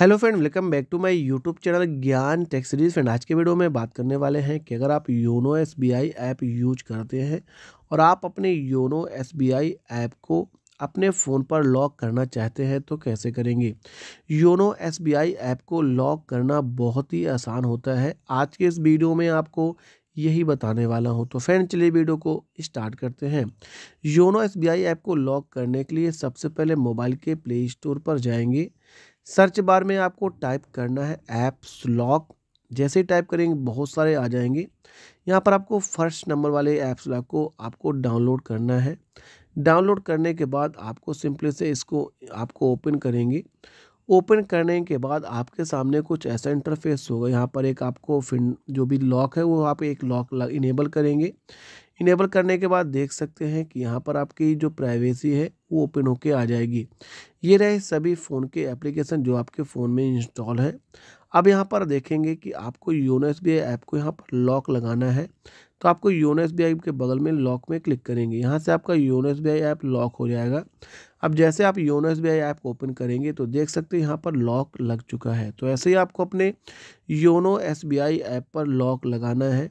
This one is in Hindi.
hello friend welcome back to my YouTube channel Gyan tech series friend आज के वीडियो में बात करने वाले हैं कि अगर आप योनो एसबीआई ऐप यूज करते हैं और आप अपने योनो एसबीआई ऐप को अपने फ़ोन पर लॉक करना चाहते हैं तो कैसे करेंगे योनो एसबीआई ऐप को लॉक करना बहुत ही आसान होता है आज के इस वीडियो में आपको यही बताने वाला हूँ तो फ्रेंड चलिए वीडियो को स्टार्ट करते हैं योनो एसबीआई ऐप को लॉक करने के लिए सबसे पहले मोबाइल के प्ले स्टोर पर जाएंगे सर्च बार में आपको टाइप करना है ऐप्स लॉक जैसे टाइप करेंगे बहुत सारे आ जाएंगे यहाँ पर आपको फर्स्ट नंबर वाले ऐप्स लॉक को आपको डाउनलोड करना है डाउनलोड करने के बाद आपको सिंपली से इसको आपको ओपन करेंगे ओपन करने के बाद आपके सामने कुछ ऐसा इंटरफेस होगा यहाँ पर एक आपको फिन जो भी लॉक है वो आप एक लॉक इनेबल करेंगे इनेबल करने के बाद देख सकते हैं कि यहाँ पर आपकी जो प्राइवेसी है वो ओपन होके आ जाएगी ये रहे सभी फ़ोन के एप्लीकेशन जो आपके फ़ोन में इंस्टॉल है अब यहाँ पर देखेंगे कि आपको योनो एस ऐप को यहाँ पर लॉक लगाना है तो आपको योनो एस के बगल में लॉक में क्लिक करेंगे यहाँ से आपका योनो एस ऐप लॉक हो जाएगा अब जैसे आप योनो एस ऐप ओपन करेंगे तो देख सकते हैं यहाँ पर लॉक लग चुका है तो ऐसे ही आपको अपने योनो एस ऐप पर लॉक लगाना है